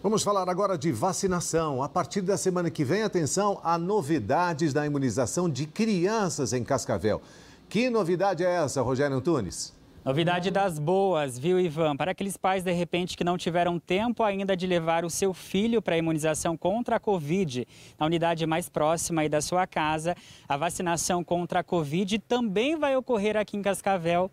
Vamos falar agora de vacinação. A partir da semana que vem, atenção a novidades da imunização de crianças em Cascavel. Que novidade é essa, Rogério Antunes? Novidade das boas, viu, Ivan? Para aqueles pais, de repente, que não tiveram tempo ainda de levar o seu filho para a imunização contra a Covid, na unidade mais próxima aí da sua casa, a vacinação contra a Covid também vai ocorrer aqui em Cascavel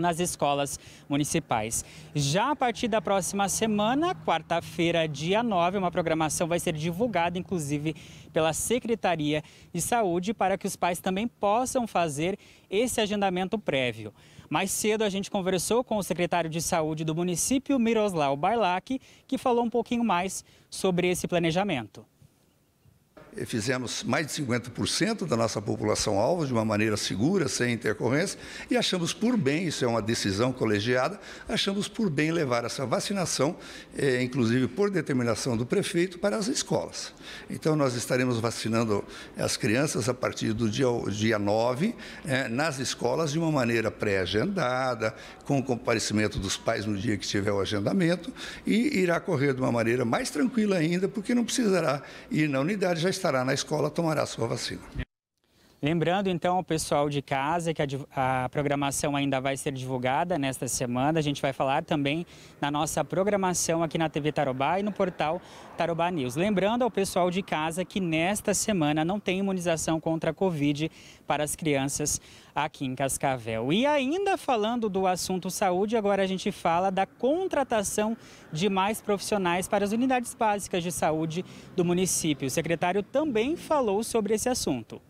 nas escolas municipais. Já a partir da próxima semana, quarta-feira, dia 9, uma programação vai ser divulgada, inclusive, pela Secretaria de Saúde, para que os pais também possam fazer esse agendamento prévio. Mais cedo a gente conversou com o secretário de Saúde do município, Miroslau Bailac, que falou um pouquinho mais sobre esse planejamento. Eh, fizemos mais de 50% da nossa população alvo de uma maneira segura, sem intercorrência, e achamos por bem, isso é uma decisão colegiada, achamos por bem levar essa vacinação, eh, inclusive por determinação do prefeito, para as escolas. Então, nós estaremos vacinando eh, as crianças a partir do dia, dia 9, nas escolas, de uma maneira pré-agendada, com o comparecimento dos pais no dia que tiver o agendamento, e irá correr de uma maneira mais tranquila ainda, porque não precisará ir na unidade, já estará na escola tomará sua vacina. Lembrando então ao pessoal de casa que a, a, programação ainda vai ser divulgada nesta semana. A gente vai falar também na nossa programação aqui na TV Tarobá e no portal Tarobá News. Lembrando ao pessoal de casa que nesta semana não tem imunização contra a Covid para as crianças aqui em Cascavel. E ainda falando do assunto saúde, agora a gente fala da contratação de mais profissionais para as unidades básicas de saúde do município. O secretário também falou sobre esse assunto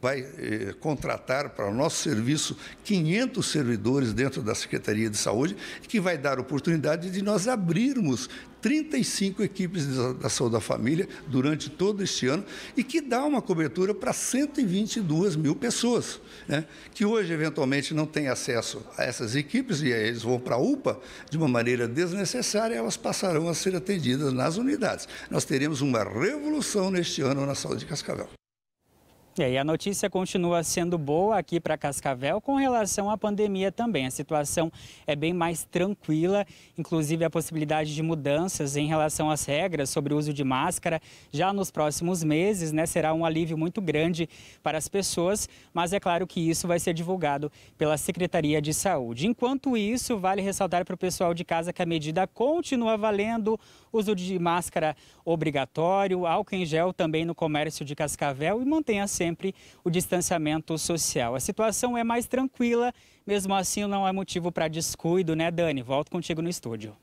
vai eh, contratar para o nosso serviço 500 servidores dentro da Secretaria de Saúde, que vai dar oportunidade de nós abrirmos 35 equipes da saúde da família durante todo este ano e que dá uma cobertura para 122 mil pessoas, né? que hoje eventualmente não têm acesso a essas equipes e eles vão para a UPA de uma maneira desnecessária, elas passarão a ser atendidas nas unidades. Nós teremos uma revolução neste ano na saúde de Cascavel e a notícia continua sendo boa aqui para Cascavel com relação à pandemia também. A situação é bem mais tranquila, inclusive a possibilidade de mudanças em relação às regras sobre o uso de máscara já nos próximos meses, né? Será um alívio muito grande para as pessoas, mas é claro que isso vai ser divulgado pela Secretaria de Saúde. Enquanto isso, vale ressaltar para o pessoal de casa que a medida continua valendo, uso de máscara obrigatório, álcool em gel também no comércio de Cascavel e mantém a cena sempre o distanciamento social. A situação é mais tranquila, mesmo assim não é motivo para descuido, né, Dani? Volto contigo no estúdio.